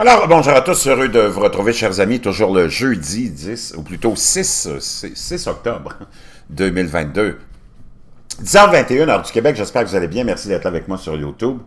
Alors, bonjour à tous, heureux de vous retrouver, chers amis, toujours le jeudi 10, ou plutôt 6, 6, octobre 2022. 10h21, heure du Québec, j'espère que vous allez bien, merci d'être avec moi sur YouTube.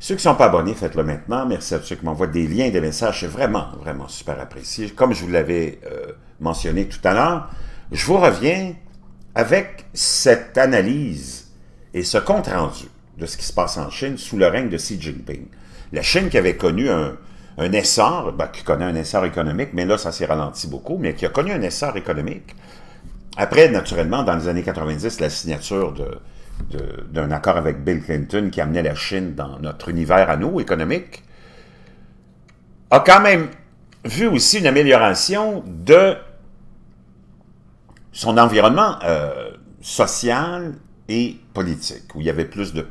Ceux qui ne sont pas abonnés, faites-le maintenant, merci à ceux qui m'envoient des liens, des messages, c'est vraiment, vraiment super apprécié. Comme je vous l'avais euh, mentionné tout à l'heure, je vous reviens avec cette analyse et ce compte-rendu de ce qui se passe en Chine sous le règne de Xi Jinping. La Chine qui avait connu un, un essor, ben, qui connaît un essor économique, mais là, ça s'est ralenti beaucoup, mais qui a connu un essor économique. Après, naturellement, dans les années 90, la signature d'un accord avec Bill Clinton qui amenait la Chine dans notre univers à nous, économique, a quand même vu aussi une amélioration de son environnement euh, social et politique, où il y avait plus de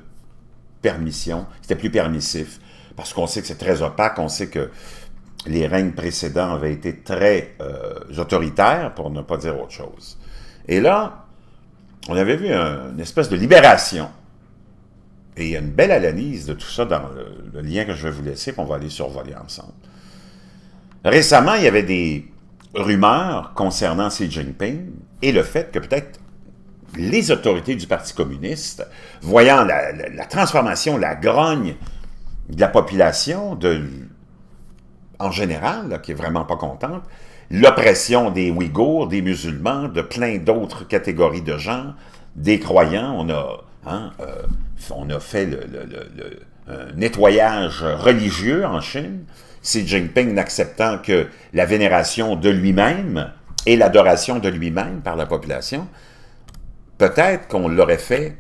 permission, c'était plus permissif parce qu'on sait que c'est très opaque, on sait que les règnes précédents avaient été très euh, autoritaires, pour ne pas dire autre chose. Et là, on avait vu une espèce de libération. Et il y a une belle analyse de tout ça dans le, lien que je vais vous laisser, qu'on va aller survoler ensemble. Récemment, il y avait des rumeurs concernant Xi Jinping et le fait que peut-être les autorités du Parti communiste, voyant la transformation, la grogne de la population, de, en général, qui est vraiment pas contente, l'oppression des Ouïghours, des musulmans, de plein d'autres catégories de gens, des croyants. On a, hein, euh, on a fait le, nettoyage religieux en Chine, Xi Jinping n'acceptant que la vénération de lui-même et l'adoration de lui-même par la population. Peut-être qu'on l'aurait fait,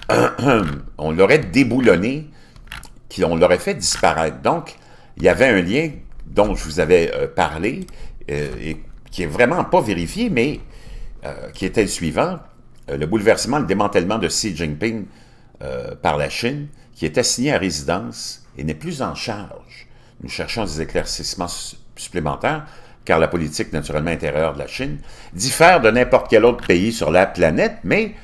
on l'aurait déboulonné qu'on l'aurait fait disparaître. Donc, il y avait un lien dont je vous avais euh, parlé, euh, et qui est vraiment pas vérifié, mais euh, qui était le suivant, le bouleversement, le démantèlement de Xi Jinping par la Chine, qui est assigné à résidence et n'est plus en charge. Nous cherchons des éclaircissements supplémentaires, car la politique naturellement intérieure de la Chine diffère de n'importe quel autre pays sur la planète, mais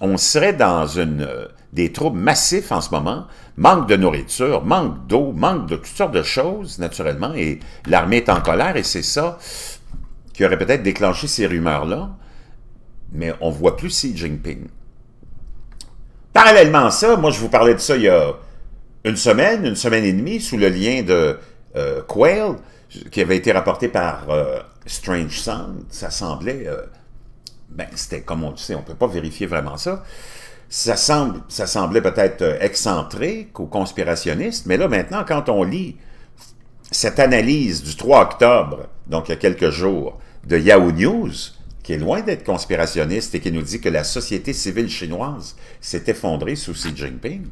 on serait dans une des troubles massifs en ce moment, manque de nourriture, manque d'eau, manque de toutes sortes de choses, naturellement, et l'armée est en colère, et c'est ça qui aurait peut-être déclenché ces rumeurs-là, mais on voit plus Xi Jinping. Parallèlement à ça, moi je vous parlais de ça il y a une semaine, une semaine et demie, sous le lien de euh, Quail, qui avait été rapporté par euh, Strange Sound, ça semblait... Euh, ben, c'était comme on le sait, on ne peut pas vérifier vraiment ça ça, semble, ça semblait peut-être euh, excentrique ou conspirationniste, mais là maintenant, quand on lit cette analyse du 3 octobre, donc il y a quelques jours, de Yahoo News, qui est loin d'être conspirationniste et qui nous dit que la société civile chinoise s'est effondrée sous Xi Jinping,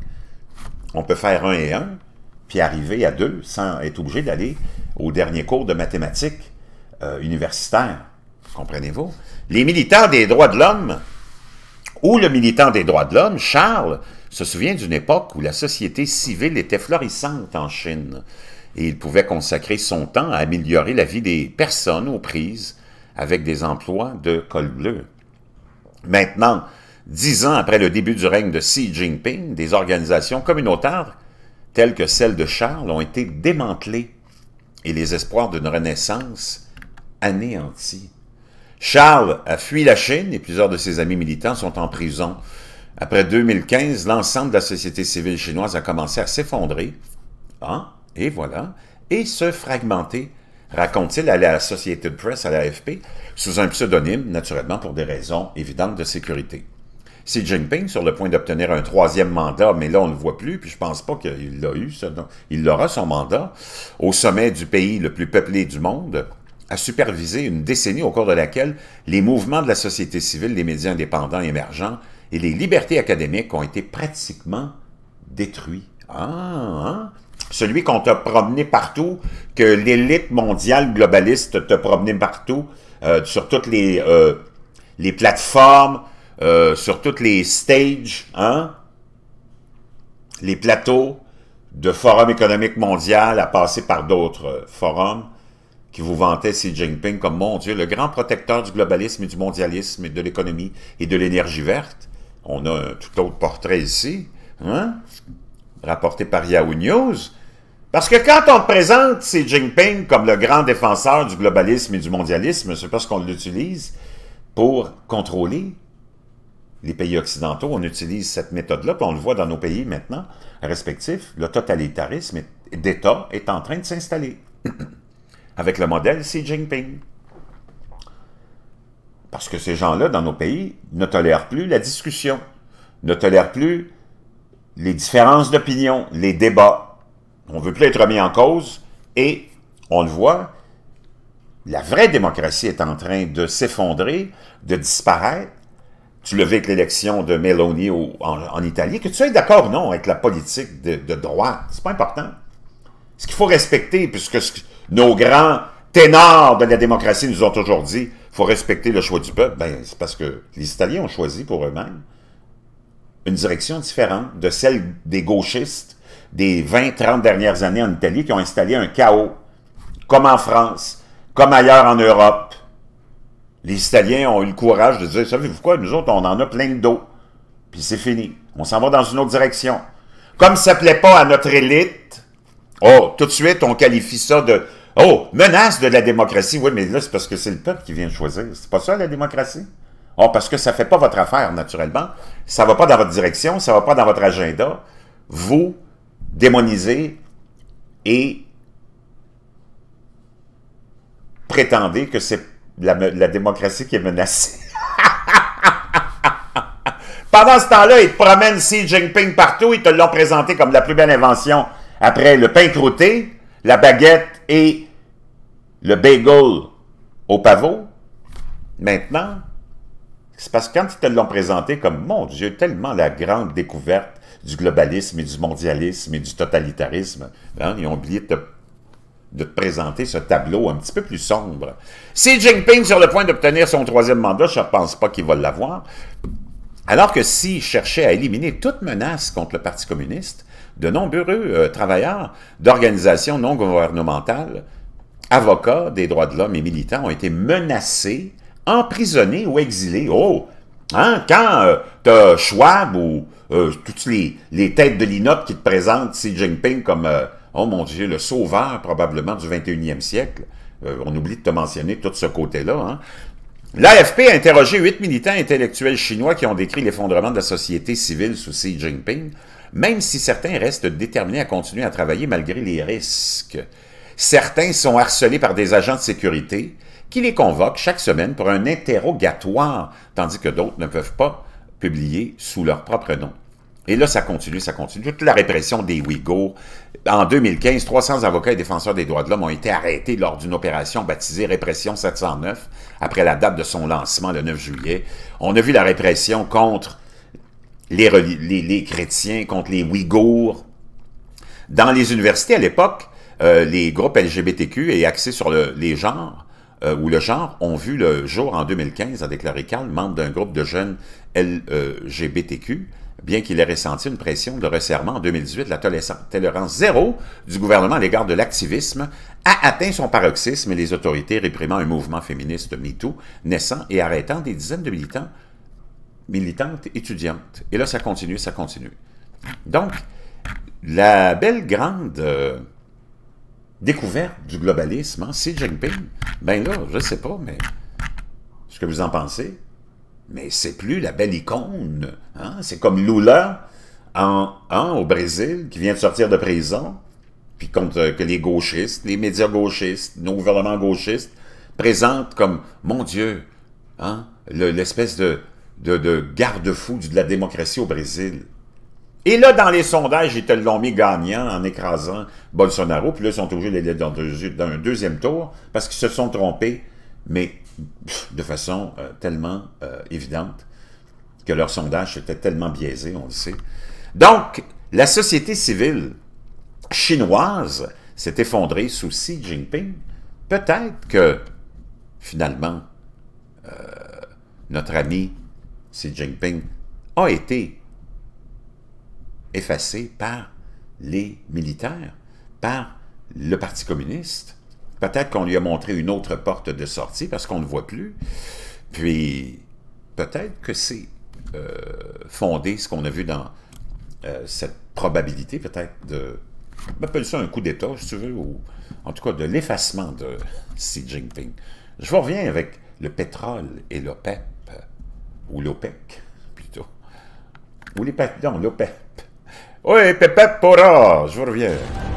on peut faire un et un, puis arriver à deux sans être obligé d'aller au dernier cours de mathématiques universitaire. Euh, universitaires. Comprenez-vous? Les militants des droits de l'homme ou le militant des droits de l'homme, Charles, se souvient d'une époque où la société civile était florissante en Chine et il pouvait consacrer son temps à améliorer la vie des personnes aux prises avec des emplois de col bleu. Maintenant, dix ans après le début du règne de Xi Jinping, des organisations communautaires telles que celles de Charles ont été démantelées et les espoirs d'une renaissance anéantis. Charles a fui la Chine et plusieurs de ses amis militants sont en prison. Après 2015, l'ensemble de la société civile chinoise a commencé à s'effondrer. Hein? Et voilà. Et se fragmenter, raconte-t-il à la Associated Press, à l'AFP, sous un pseudonyme, naturellement pour des raisons évidentes de sécurité. C'est Jinping, sur le point d'obtenir un troisième mandat, mais là, on ne le voit plus, puis je pense pas qu'il l'a eu, il aura son mandat, au sommet du pays le plus peuplé du monde, a superviser une décennie au cours de laquelle les mouvements de la société civile, les médias indépendants émergents et les libertés académiques ont été pratiquement détruits. Ah, hein? Celui qu'on t'a promené partout, que l'élite mondiale globaliste te promené partout, euh, sur toutes les, euh, les plateformes, euh, sur toutes les stages, hein? les plateaux de forums économiques mondiaux à passer par d'autres forums qui vous vantait Xi Jinping comme, mon Dieu, le grand protecteur du globalisme et du mondialisme et de l'économie et de l'énergie verte. On a un tout autre portrait ici, hein? rapporté par Yahoo News. Parce que quand on présente Xi Jinping comme le grand défenseur du globalisme et du mondialisme, c'est parce qu'on l'utilise pour contrôler les pays occidentaux. On utilise cette méthode-là, puis on le voit dans nos pays maintenant respectifs. Le totalitarisme d'État est en train de s'installer. avec le modèle Xi Jinping. Parce que ces gens-là, dans nos pays, ne tolèrent plus la discussion, ne tolèrent plus les différences d'opinion, les débats. On ne veut plus être mis en cause et, on le voit, la vraie démocratie est en train de s'effondrer, de disparaître. Tu le vois avec l'élection de Meloni en, Italie, que tu sois d'accord ou non avec la politique de, de droite, c'est pas important. Ce qu'il faut respecter, puisque ce, nos grands ténors de la démocratie nous ont toujours dit faut respecter le choix du peuple. Ben, c'est parce que les Italiens ont choisi pour eux-mêmes une direction différente de celle des gauchistes des 20-30 dernières années en Italie qui ont installé un chaos, comme en France, comme ailleurs en Europe. Les Italiens ont eu le courage de dire, savez-vous quoi, nous autres, on en a plein le dos. Puis c'est fini. On s'en va dans une autre direction. Comme ça ne plaît pas à notre élite, oh, tout de suite, on qualifie ça de Oh, menace de la démocratie. Oui, mais là, c'est parce que c'est le peuple qui vient choisir. C'est pas ça, la démocratie? Oh, parce que ça fait pas votre affaire, naturellement. Ça va pas dans votre direction, ça va pas dans votre agenda. Vous démonisez et prétendez que c'est la, démocratie qui est menacée. Pendant ce temps-là, ils te promènent Xi Jinping partout. Ils te l'ont présenté comme la plus belle invention après le pain croûté, la baguette et le bagel au pavot, maintenant, c'est parce que quand ils te l'ont présenté comme, mon Dieu, tellement la grande découverte du globalisme et du mondialisme et du totalitarisme, hein, ils ont oublié de te, présenter ce tableau un petit peu plus sombre. Si Jinping sur le point d'obtenir son troisième mandat, je ne pense pas qu'il va l'avoir. Alors que s'il cherchait à éliminer toute menace contre le Parti communiste, de nombreux euh, travailleurs d'organisations non gouvernementales avocats des droits de l'homme et militants ont été menacés, emprisonnés ou exilés. Oh! Hein? Quand euh, t'as Schwab ou euh, toutes les, têtes de linotte qui te présentent Xi Jinping comme, euh, oh mon Dieu, le sauveur probablement du 21e siècle, on oublie de te mentionner tout ce côté-là, hein. L'AFP a interrogé huit militants intellectuels chinois qui ont décrit l'effondrement de la société civile sous Xi Jinping, même si certains restent déterminés à continuer à travailler malgré les risques. Certains sont harcelés par des agents de sécurité qui les convoquent chaque semaine pour un interrogatoire, tandis que d'autres ne peuvent pas publier sous leur propre nom. Et là, ça continue, ça continue. Toute la répression des Ouïghours. En 2015, 300 avocats et défenseurs des droits de l'homme ont été arrêtés lors d'une opération baptisée Répression 709, après la date de son lancement, le 9 juillet. On a vu la répression contre les, chrétiens, contre les Ouïghours. Dans les universités, à l'époque, euh, les groupes LGBTQ et axés sur les genres, euh, ou le genre, ont vu le jour en 2015, a déclaré Karl, membre d'un groupe de jeunes LGBTQ, bien qu'il ait ressenti une pression de resserrement en 2018, la tolérance zéro du gouvernement à l'égard de l'activisme a atteint son paroxysme et les autorités réprimant un mouvement féministe MeToo naissant et arrêtant des dizaines de militants, militantes étudiantes. Et là, ça continue, ça continue. Donc, la belle grande... Euh, découverte du globalisme hein, Xi Jinping. Ben là, je sais pas, mais ce que vous en pensez, mais c'est plus la belle icône. Hein? C'est comme Lula en, hein, au Brésil, qui vient de sortir de prison, puis contre euh, que les gauchistes, les médias gauchistes, nos gouvernements gauchistes, présentent comme, mon Dieu, hein, l'espèce de, de, de garde-fou de la démocratie au Brésil. Et là, dans les sondages, ils te l'ont mis gagnant en écrasant Bolsonaro. Puis là, ils sont obligés d'aller dans, un deuxième tour parce qu'ils se sont trompés, mais de façon euh, tellement euh, évidente que leur sondage était tellement biaisé, on le sait. Donc, la société civile chinoise s'est effondrée sous Xi Jinping. Peut-être que, finalement, euh, notre ami Xi Jinping a été effacé par les militaires, par le Parti communiste. Peut-être qu'on lui a montré une autre porte de sortie parce qu'on ne voit plus. Puis, peut-être que c'est euh, fondé, ce qu'on a vu dans euh, cette probabilité, peut-être de... Appelle ça un coup d'État, si tu veux, ou en tout cas de l'effacement de Xi Jinping. Je reviens avec le pétrole et l'OPEP, ou l'OPEC, plutôt. Ou les... Non, l'OPEP. Oui, Pepe Pora, je vous reviens.